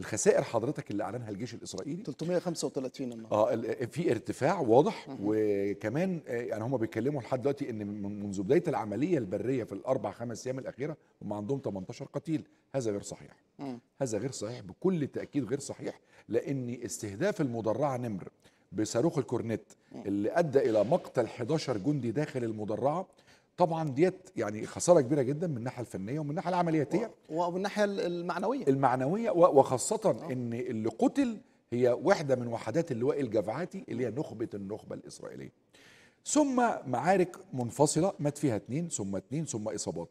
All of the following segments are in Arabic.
الخسائر حضرتك اللي اعلنها الجيش الاسرائيلي 335 النهارده اه في ارتفاع واضح وكمان آه، يعني هم بيتكلموا لحد دلوقتي ان منذ بدايه العمليه البريه في الاربع خمس ايام الاخيره هم عندهم 18 قتيل هذا غير صحيح مم. هذا غير صحيح بكل تاكيد غير صحيح لان استهداف المدرعه نمر بصاروخ الكورنيت اللي ادى الى مقتل 11 جندي داخل المدرعه طبعا ديت يعني خساره كبيره جدا من الناحيه الفنيه ومن الناحيه العملياتيه ومن الناحيه المعنويه المعنويه وخاصه أوه. ان اللي قتل هي وحده من وحدات اللواء الجبعاتي اللي هي نخبه النخبه الاسرائيليه ثم معارك منفصله مات فيها اثنين ثم اثنين ثم اصابات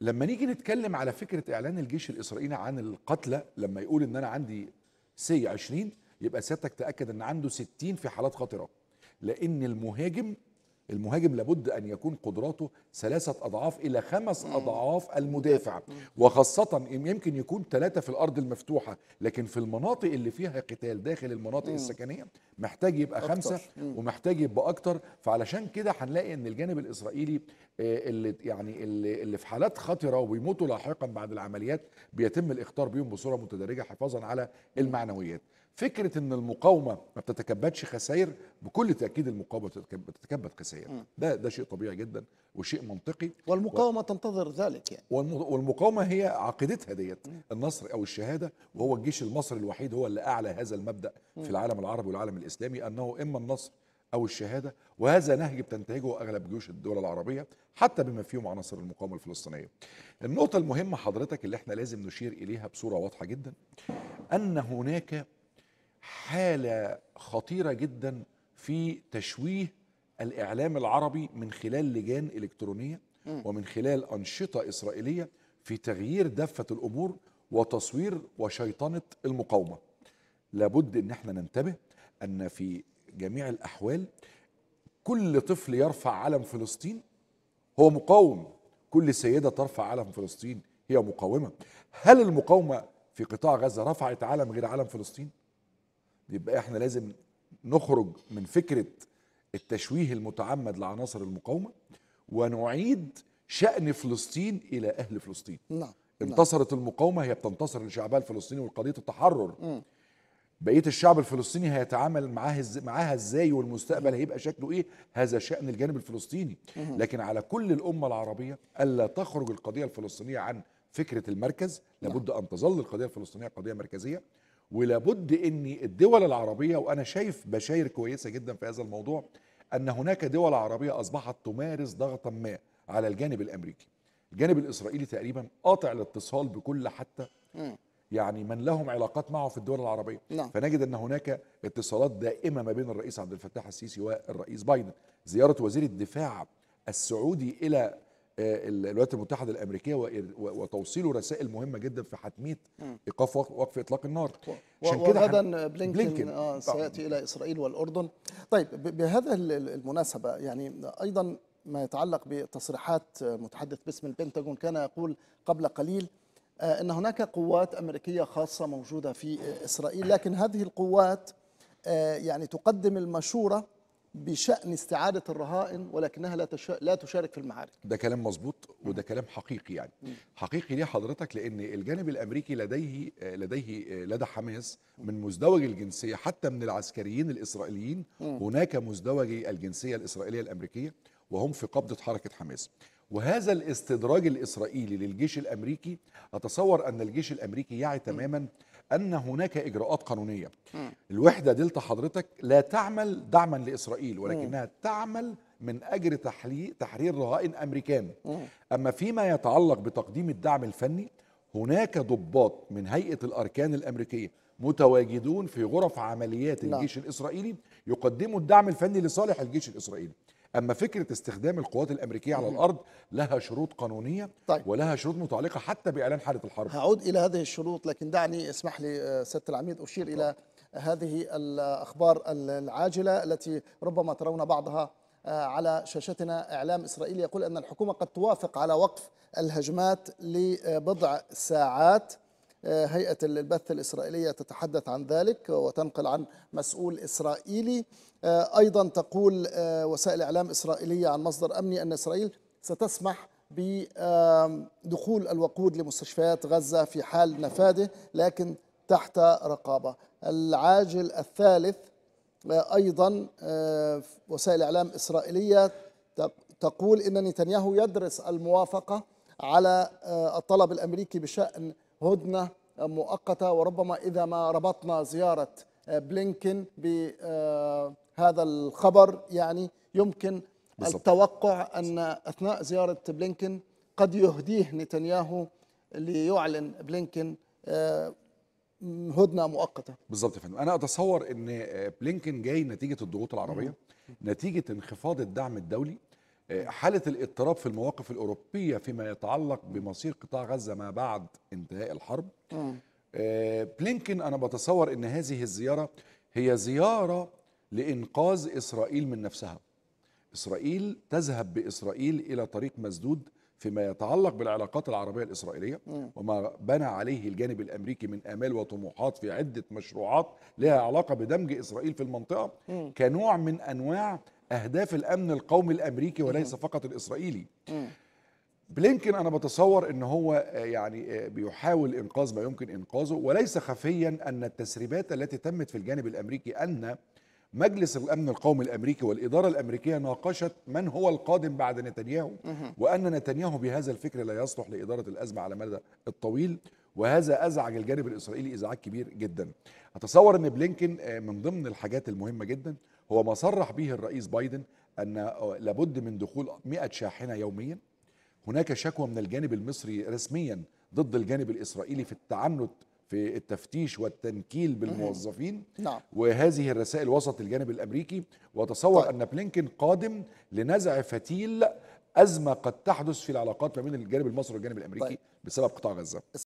لما نيجي نتكلم على فكره اعلان الجيش الاسرائيلي عن القتلى لما يقول ان انا عندي سي 20 يبقى سيادتك تاكد ان عنده 60 في حالات خطره لان المهاجم المهاجم لابد ان يكون قدراته ثلاثه اضعاف الى خمس اضعاف المدافع وخاصه يمكن يكون ثلاثه في الارض المفتوحه لكن في المناطق اللي فيها قتال داخل المناطق السكنيه محتاج يبقى خمسه ومحتاج يبقى اكتر فعلشان كده هنلاقي ان الجانب الاسرائيلي آه، اللي يعني اللي في حالات خطره وبيموتوا لاحقا بعد العمليات بيتم الاخطار بيهم بصوره متدرجه حفاظا على المعنويات فكره ان المقاومه ما بتتكبدش خسائر بكل تاكيد المقاومه بتتكبد خسائر ده ده شيء طبيعي جدا وشيء منطقي والمقاومه و... تنتظر ذلك يعني والمقاومه هي عقيدتها ديت النصر او الشهاده وهو الجيش المصري الوحيد هو اللي اعلى هذا المبدا في العالم العربي والعالم الاسلامي انه اما النصر او الشهاده وهذا نهج بتنتهجه اغلب جيوش الدول العربيه حتى بما فيهم عناصر المقاومه الفلسطينيه. النقطه المهمه حضرتك اللي احنا لازم نشير اليها بصوره واضحه جدا ان هناك حاله خطيره جدا في تشويه الاعلام العربي من خلال لجان الكترونيه ومن خلال انشطه اسرائيليه في تغيير دفه الامور وتصوير وشيطنه المقاومه. لابد ان احنا ننتبه ان في جميع الاحوال كل طفل يرفع علم فلسطين هو مقاوم، كل سيده ترفع علم فلسطين هي مقاومه. هل المقاومه في قطاع غزه رفعت علم غير علم فلسطين؟ يبقى احنا لازم نخرج من فكره التشويه المتعمد لعناصر المقاومه ونعيد شأن فلسطين إلى أهل فلسطين نعم, نعم. انتصرت المقاومة هي بتنتصر لشعبها الفلسطيني ولقضية التحرر بقية الشعب الفلسطيني هيتعامل معاها معاها ازاي والمستقبل هيبقى شكله ايه هذا شأن الجانب الفلسطيني مم. لكن على كل الأمة العربية ألا تخرج القضية الفلسطينية عن فكرة المركز لابد نعم. أن تظل القضية الفلسطينية قضية مركزية ولابد ان الدول العربيه وانا شايف بشاير كويسه جدا في هذا الموضوع ان هناك دول عربيه اصبحت تمارس ضغطا ما على الجانب الامريكي الجانب الاسرائيلي تقريبا قاطع الاتصال بكل حتى يعني من لهم علاقات معه في الدول العربيه لا. نعم. فنجد ان هناك اتصالات دائمه ما بين الرئيس عبد الفتاح السيسي والرئيس بايدن زياره وزير الدفاع السعودي الى الولايات المتحده الامريكيه وتوصيله رسائل مهمه جدا في حتميه ايقاف وقف اطلاق النار عشان كده غدا بلينكن, بلينكن آه سياتي الى اسرائيل والاردن طيب بهذا المناسبه يعني ايضا ما يتعلق بتصريحات متحدث باسم البنتاجون كان يقول قبل قليل آه، ان هناك قوات امريكيه خاصه موجوده في اسرائيل لكن هذه القوات آه، يعني تقدم المشوره بشأن استعادة الرهائن ولكنها لا لا تشارك في المعارك ده كلام مظبوط وده كلام حقيقي يعني حقيقي ليه حضرتك لأن الجانب الأمريكي لديه لديه لدى حماس من مزدوج الجنسية حتى من العسكريين الإسرائيليين هناك مزدوجي الجنسية الإسرائيلية الأمريكية وهم في قبضة حركة حماس وهذا الاستدراج الإسرائيلي للجيش الأمريكي أتصور أن الجيش الأمريكي يعي تماما ان هناك اجراءات قانونيه الوحده دلتا حضرتك لا تعمل دعما لاسرائيل ولكنها تعمل من اجل تحرير رهائن امريكان اما فيما يتعلق بتقديم الدعم الفني هناك ضباط من هيئه الاركان الامريكيه متواجدون في غرف عمليات الجيش لا. الاسرائيلي يقدموا الدعم الفني لصالح الجيش الاسرائيلي اما فكره استخدام القوات الامريكيه على الارض لها شروط قانونيه طيب. ولها شروط متعلقه حتى باعلان حاله الحرب هعود الى هذه الشروط لكن دعني اسمح لي سياده العميد اشير طيب. الى هذه الاخبار العاجله التي ربما ترون بعضها آه، على شاشتنا اعلام اسرائيلي يقول ان الحكومه قد توافق على وقف الهجمات لبضع ساعات هيئة البث الإسرائيلية تتحدث عن ذلك وتنقل عن مسؤول إسرائيلي آه، أيضا تقول آه، وسائل إعلام إسرائيلية عن مصدر أمني أن إسرائيل ستسمح بدخول الوقود لمستشفيات غزة في حال نفاده لكن تحت رقابة العاجل الثالث آه، أيضا وسائل إعلام إسرائيلية تقول إن نتنياهو يدرس الموافقة على الطلب الأمريكي بشأن هدنه مؤقته وربما اذا ما ربطنا زياره آه، بلينكن بهذا آه، الخبر يعني يمكن بالزبط. التوقع ان اثناء زياره بلينكن قد يهديه نتنياهو ليعلن بلينكن آه، هدنه مؤقته بالظبط يا فندم انا اتصور ان بلينكن جاي نتيجه الضغوط العربيه نتيجه انخفاض الدعم الدولي حالة الاضطراب في المواقف الأوروبية فيما يتعلق بمصير قطاع غزة ما بعد انتهاء الحرب آه، بلينكن أنا بتصور أن هذه الزيارة هي زيارة لإنقاذ إسرائيل من نفسها إسرائيل تذهب بإسرائيل إلى طريق مسدود فيما يتعلق بالعلاقات العربية الإسرائيلية وما بنى عليه الجانب الأمريكي من آمال وطموحات في عدة مشروعات لها علاقة بدمج إسرائيل في المنطقة كنوع من أنواع اهداف الامن القومي الامريكي وليس فقط الاسرائيلي بلينكن انا بتصور ان هو آه، يعني آه، بيحاول انقاذ ما يمكن انقاذه وليس خفيا ان التسريبات التي تمت في الجانب الامريكي ان مجلس الامن القومي الامريكي والاداره الامريكيه ناقشت من هو القادم بعد نتنياهو وان نتنياهو بهذا الفكر لا يصلح لاداره الازمه على المدى الطويل وهذا ازعج الجانب الاسرائيلي ازعاج كبير جدا اتصور ان بلينكن آه، من ضمن الحاجات المهمه جدا هو ما صرح به الرئيس بايدن أن لابد من دخول 100 شاحنة يوميا هناك شكوى من الجانب المصري رسميا ضد الجانب الإسرائيلي في التعنت في التفتيش والتنكيل بالموظفين نعم. وهذه الرسائل وسط الجانب الامريكي وتصور طيب. ان بلينكن قادم لنزع فتيل ازمه قد تحدث في العلاقات ما بين الجانب المصري والجانب الامريكي طيب. بسبب قطاع غزه